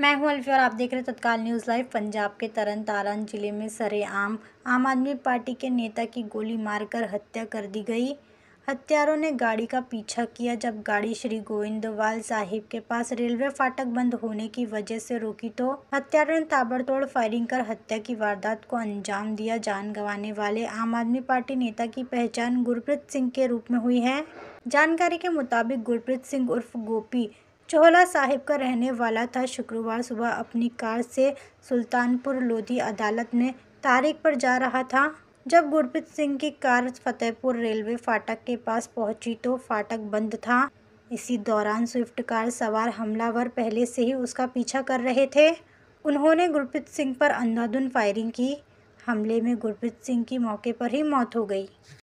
मैं हूं और आप देख रहे हैं तत्काल न्यूज़ लाइव पंजाब के तरन तारण जिले में सरेआम आम आदमी पार्टी के नेता की गोली मारकर हत्या कर दी गई हत्यारों ने गाड़ी का पीछा किया जब गाड़ी श्री गोविंदवाल साहिब के पास रेलवे फाटक बंद होने की वजह से रोकी तो हत्यारों ने ताबड़तोड़ फायरिंग कर हत्या की वारदात को अंजाम दिया जान गंवाने वाले आम आदमी पार्टी नेता की पहचान गुरप्रीत सिंह के रूप में हुई है जानकारी के मुताबिक गुरप्रीत सिंह उर्फ गोपी चोहला साहिब का रहने वाला था शुक्रवार सुबह अपनी कार से सुल्तानपुर लोधी अदालत में तारीख़ पर जा रहा था जब गुरप्रीत सिंह की कार फतेहपुर रेलवे फाटक के पास पहुंची तो फाटक बंद था इसी दौरान स्विफ्ट कार सवार हमलावर पहले से ही उसका पीछा कर रहे थे उन्होंने गुरप्रीत सिंह पर अंधाधुन फायरिंग की हमले में गुरप्रीत सिंह की मौके पर ही मौत हो गई